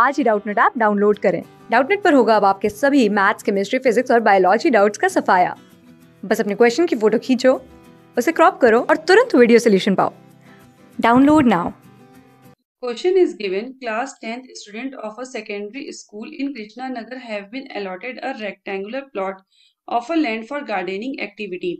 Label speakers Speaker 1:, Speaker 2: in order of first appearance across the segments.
Speaker 1: आज ही Doubtnut app download करें डाउटनेट पर होगा अब आपके सभी मैथ्स केमिस्ट्री फिजिक्स और बायोलॉजी डाउट्स का सफाया बस अपने क्वेश्चन की फोटो खींचो उसे क्रॉप करो और तुरंत वीडियो सोल्यूशन पाओ download now
Speaker 2: Question is given class 10th student of a secondary school in Krishnanagar have been allotted a rectangular plot of a land for gardening activity.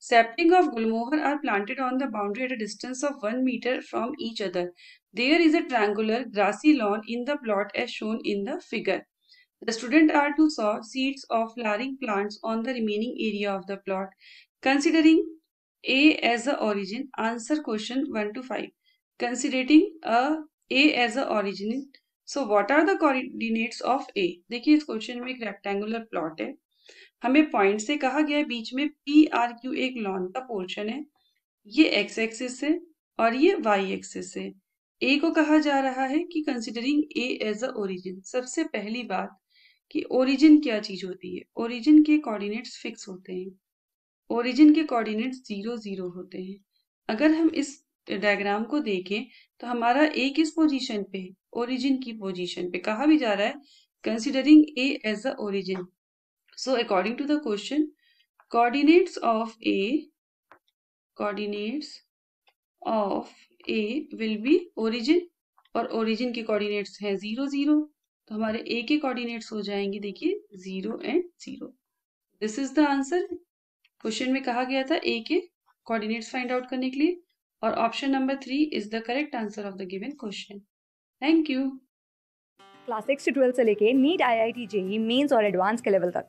Speaker 2: Saplings of gulmohar are planted on the boundary at a distance of 1 meter from each other. There is a triangular grassy lawn in the plot as shown in the figure. The students are to sow seeds of flowering plants on the remaining area of the plot. Considering A as the origin, answer question 1 to 5. Considering a, a as the origin, so what are the coordinates of A? देखिए इस question में एक rectangular plot है हमें point से कहा गया है बीच में पी आर क्यू एक लॉन का पोर्शन है ये एक्स एक्सिस है और ये वाई एक्सिस है ए को कहा जा रहा है कि considering A as a origin सबसे पहली बात कि ओरिजिन क्या चीज होती है ओरिजिन के कोऑर्डिनेट्स फिक्स होते हैं ओरिजिन के कोऑर्डिनेट्स जीरो जीरो होते हैं अगर हम इस डायग्राम को देखें तो हमारा ए किस पोजीशन पे है ओरिजिन की पोजीशन पे कहा भी जा रहा है considering A as a origin So according to the question, coordinates of A, coordinates of A will be origin और origin के coordinates हैं जीरो जीरो तो हमारे A के coordinates हो जाएंगे देखिए zero and zero this is the answer question में कहा गया था A के coordinates find out करने के लिए और option number three is the correct answer of the given question thank you
Speaker 1: class six से ट्वेल्थ से लेके NEET I I T JEE mains और एडवांस के लेवल तक